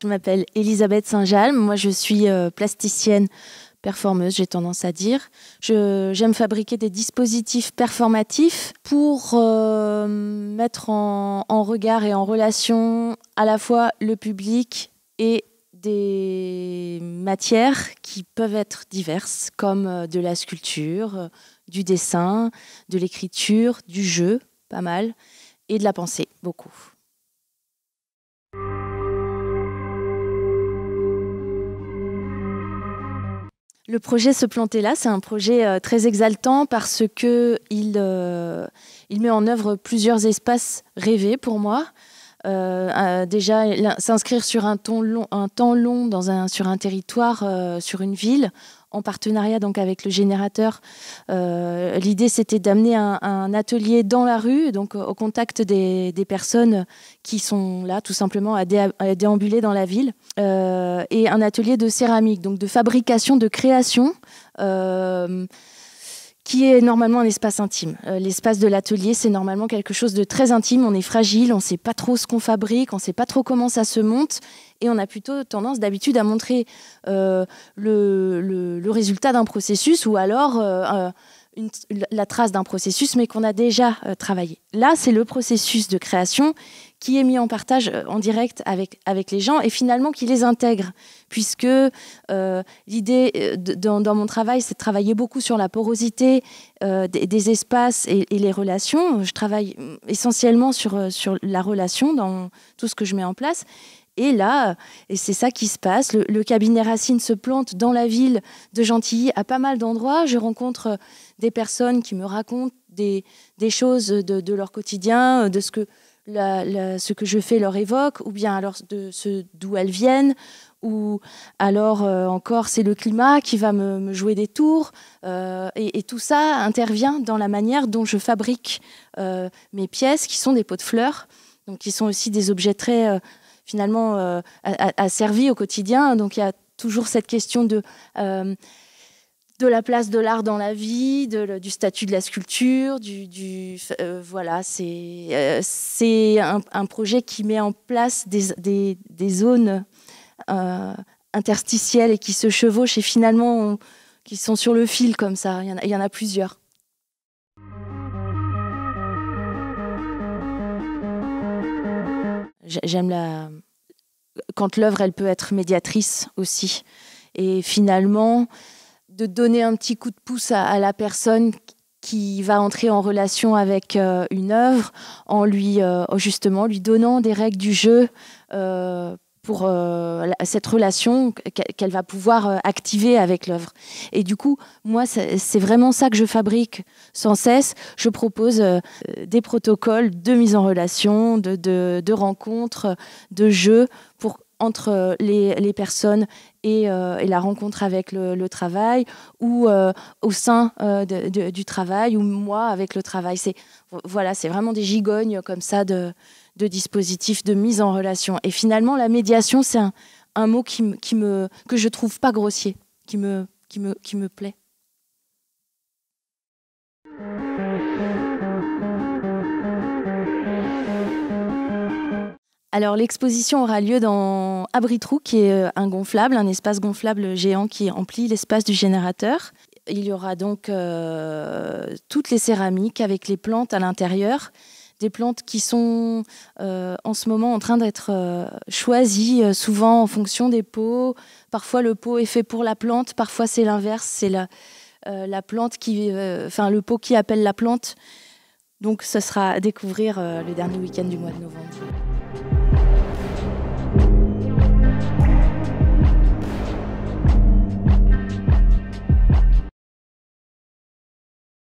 Je m'appelle Elisabeth saint jalm Moi, je suis euh, plasticienne performeuse, j'ai tendance à dire. J'aime fabriquer des dispositifs performatifs pour euh, mettre en, regard et en relation à la fois le public et des matières qui peuvent être diverses, comme euh, de la sculpture, euh, du dessin, de l'écriture, du jeu, pas mal, et de la pensée, beaucoup. Le projet Se planter là, c'est un projet euh, très exaltant parce qu'il met en œuvre plusieurs espaces rêvés pour moi. Euh, euh, déjà s'inscrire sur un temps long, un temps long dans un, sur un territoire, euh, sur une ville, en partenariat donc avec le générateur. L'idée c'était d'amener un, atelier dans la rue, donc au contact des, personnes qui sont là tout simplement à, à déambuler dans la ville, et un atelier de céramique, donc de fabrication, de création qui est normalement un espace intime. Euh, l'espace de l'atelier, c'est normalement quelque chose de très intime. On est fragile, on ne sait pas trop ce qu'on fabrique, on ne sait pas trop comment ça se monte. Et on a plutôt tendance d'habitude à montrer euh, le, résultat d'un processus ou alors euh, la trace d'un processus, mais qu'on a déjà travaillé. Là, c'est le processus de création qui est mis en partage euh, en direct avec, avec les gens et finalement qui les intègre. Puisque euh, l'idée euh, dans, mon travail, c'est de travailler beaucoup sur la porosité des, espaces et, les relations. Je travaille mm, essentiellement sur, sur la relation dans tout ce que je mets en place. Et là, et c'est ça qui se passe. Le, cabinet Racine se plante dans la ville de Gentilly à pas mal d'endroits. Je rencontre des personnes qui me racontent des, des choses de, de, leur quotidien, de ce que ce que je fais leur évoque, ou bien alors de ce d'où elles viennent, ou alors euh, encore c'est le climat qui va me, jouer des tours. Euh, et, tout ça intervient dans la manière dont je fabrique euh, mes pièces, qui sont des pots de fleurs, donc qui sont aussi des objets très finalement asservis au quotidien. Donc il y a toujours cette question de de la place de l'art dans la vie, du statut de la sculpture, du, euh, voilà, c'est euh, c'est un, projet qui met en place des, zones euh, interstitielles et qui se chevauchent et finalement qui sont sur le fil comme ça. Il y en a, il y en a plusieurs. J'aime la quand l'œuvre elle peut être médiatrice aussi et finalement de donner un petit coup de pouce à, la personne qui va entrer en relation avec euh, une œuvre en lui euh, justement lui donnant des règles du jeu euh, pour cette relation qu'elle va pouvoir activer avec l'œuvre. Et du coup, moi, c'est vraiment ça que je fabrique sans cesse. Je propose des protocoles de mise en relation, de, de, de rencontres, de jeux pour entre euh, les, personnes euh, et, la rencontre avec le, travail ou euh, au sein du travail ou moi avec le travail. C'est voilà, c'est vraiment des gigognes comme ça de, de, dispositifs de mise en relation. Et finalement, la médiation, c'est un, mot qui, me que je trouve pas grossier, qui me qui me qui me plaît. Alors l'exposition aura lieu dans Abritrou, qui est euh, un gonflable, un espace gonflable géant qui emplit l'espace du générateur. Il y aura donc euh, toutes les céramiques avec les plantes à l'intérieur, des plantes qui sont euh, en ce moment en train d'être choisies, souvent en fonction des pots. Parfois le pot est fait pour la plante, parfois c'est l'inverse, c'est la, la, plante qui, enfin le pot qui appelle la plante. Donc ce sera à découvrir le dernier week-end du mois de novembre.